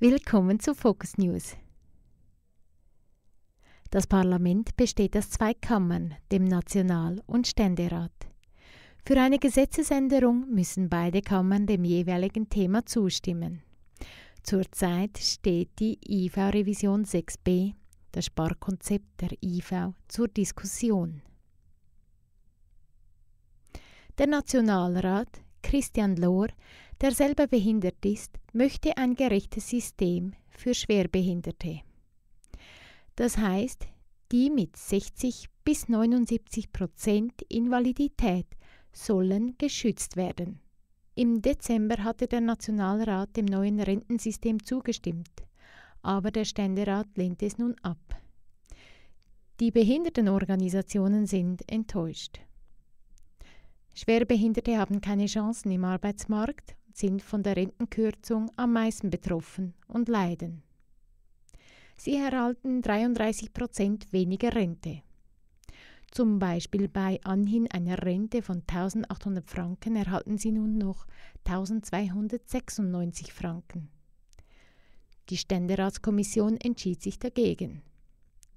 Willkommen zu Focus News. Das Parlament besteht aus zwei Kammern, dem National- und Ständerat. Für eine Gesetzesänderung müssen beide Kammern dem jeweiligen Thema zustimmen. Zurzeit steht die IV-Revision 6b das Sparkonzept der IV zur Diskussion. Der Nationalrat Christian Lohr, der selber behindert ist, möchte ein gerechtes System für Schwerbehinderte. Das heißt, die mit 60 bis 79 Prozent Invalidität sollen geschützt werden. Im Dezember hatte der Nationalrat dem neuen Rentensystem zugestimmt aber der Ständerat lehnt es nun ab. Die Behindertenorganisationen sind enttäuscht. Schwerbehinderte haben keine Chancen im Arbeitsmarkt, sind von der Rentenkürzung am meisten betroffen und leiden. Sie erhalten 33 Prozent weniger Rente. Zum Beispiel bei Anhin einer Rente von 1800 Franken erhalten sie nun noch 1296 Franken. Die Ständeratskommission entschied sich dagegen.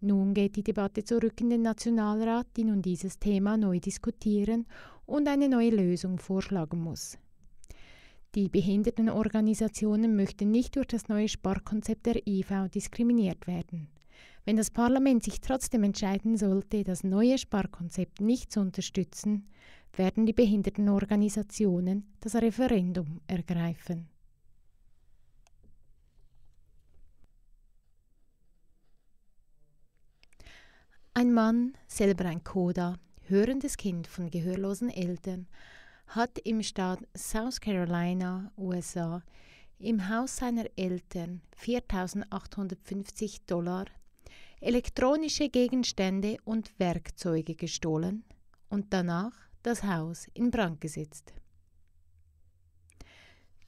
Nun geht die Debatte zurück in den Nationalrat, die nun dieses Thema neu diskutieren und eine neue Lösung vorschlagen muss. Die Behindertenorganisationen möchten nicht durch das neue Sparkonzept der IV diskriminiert werden. Wenn das Parlament sich trotzdem entscheiden sollte, das neue Sparkonzept nicht zu unterstützen, werden die Behindertenorganisationen das Referendum ergreifen. Ein Mann, selber ein Coda, hörendes Kind von gehörlosen Eltern, hat im Staat South Carolina, USA, im Haus seiner Eltern 4.850 Dollar, elektronische Gegenstände und Werkzeuge gestohlen und danach das Haus in Brand gesetzt.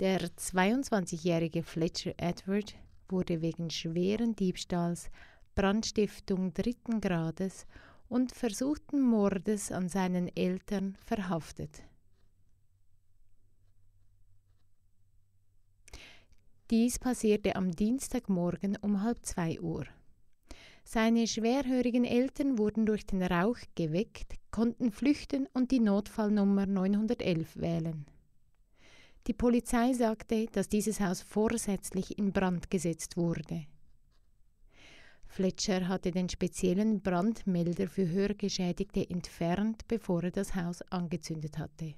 Der 22-jährige Fletcher Edward wurde wegen schweren Diebstahls Brandstiftung dritten Grades und versuchten Mordes an seinen Eltern verhaftet. Dies passierte am Dienstagmorgen um halb zwei Uhr. Seine schwerhörigen Eltern wurden durch den Rauch geweckt, konnten flüchten und die Notfallnummer 911 wählen. Die Polizei sagte, dass dieses Haus vorsätzlich in Brand gesetzt wurde. Fletcher hatte den speziellen Brandmelder für Hörgeschädigte entfernt, bevor er das Haus angezündet hatte.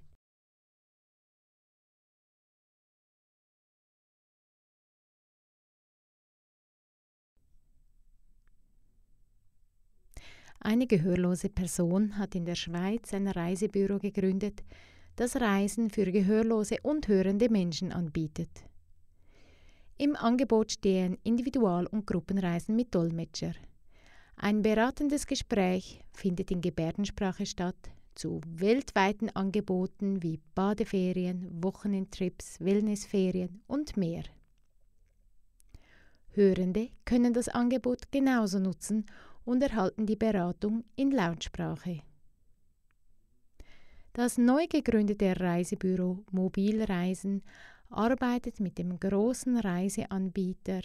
Eine gehörlose Person hat in der Schweiz ein Reisebüro gegründet, das Reisen für gehörlose und hörende Menschen anbietet. Im Angebot stehen Individual- und Gruppenreisen mit Dolmetscher. Ein beratendes Gespräch findet in Gebärdensprache statt zu weltweiten Angeboten wie Badeferien, Wochenendtrips, Wellnessferien und mehr. Hörende können das Angebot genauso nutzen und erhalten die Beratung in Lautsprache. Das neu gegründete Reisebüro Mobilreisen arbeitet mit dem großen Reiseanbieter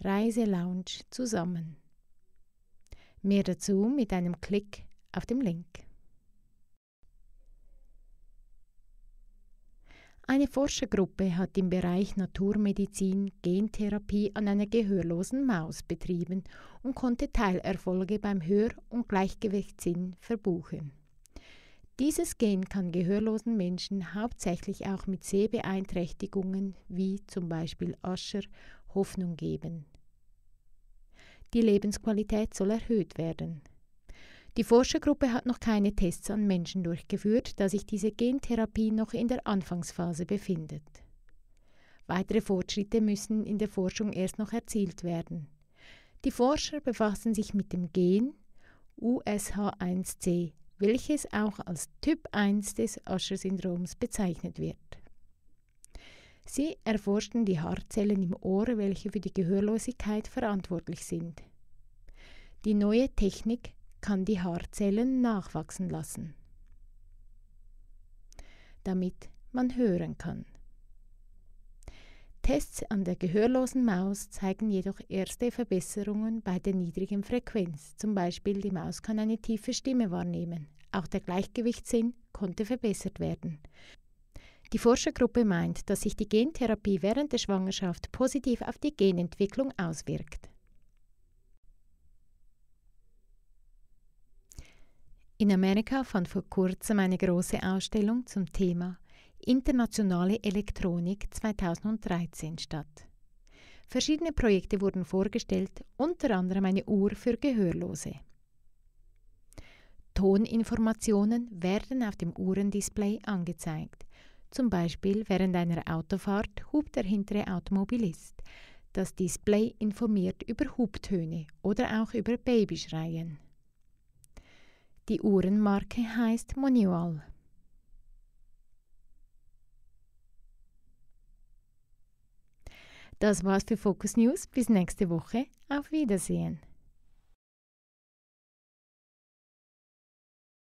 Reiselounge zusammen. Mehr dazu mit einem Klick auf dem Link. Eine Forschergruppe hat im Bereich Naturmedizin Gentherapie an einer gehörlosen Maus betrieben und konnte Teilerfolge beim Hör- und Gleichgewichtssinn verbuchen. Dieses Gen kann gehörlosen Menschen hauptsächlich auch mit Sehbeeinträchtigungen wie zum Beispiel Ascher Hoffnung geben. Die Lebensqualität soll erhöht werden. Die Forschergruppe hat noch keine Tests an Menschen durchgeführt, da sich diese Gentherapie noch in der Anfangsphase befindet. Weitere Fortschritte müssen in der Forschung erst noch erzielt werden. Die Forscher befassen sich mit dem Gen USH1C welches auch als Typ 1 des Usher-Syndroms bezeichnet wird. Sie erforschten die Haarzellen im Ohr, welche für die Gehörlosigkeit verantwortlich sind. Die neue Technik kann die Haarzellen nachwachsen lassen, damit man hören kann. Tests an der gehörlosen Maus zeigen jedoch erste Verbesserungen bei der niedrigen Frequenz. Zum Beispiel die Maus kann eine tiefe Stimme wahrnehmen. Auch der Gleichgewichtssinn konnte verbessert werden. Die Forschergruppe meint, dass sich die Gentherapie während der Schwangerschaft positiv auf die Genentwicklung auswirkt. In Amerika fand vor kurzem eine große Ausstellung zum Thema Internationale Elektronik 2013 statt. Verschiedene Projekte wurden vorgestellt, unter anderem eine Uhr für Gehörlose. Toninformationen werden auf dem Uhrendisplay angezeigt. Zum Beispiel während einer Autofahrt hupt der hintere Automobilist. Das Display informiert über Hubtöne oder auch über Babyschreien. Die Uhrenmarke heißt Monual. Das war's für Focus News. Bis nächste Woche. Auf Wiedersehen.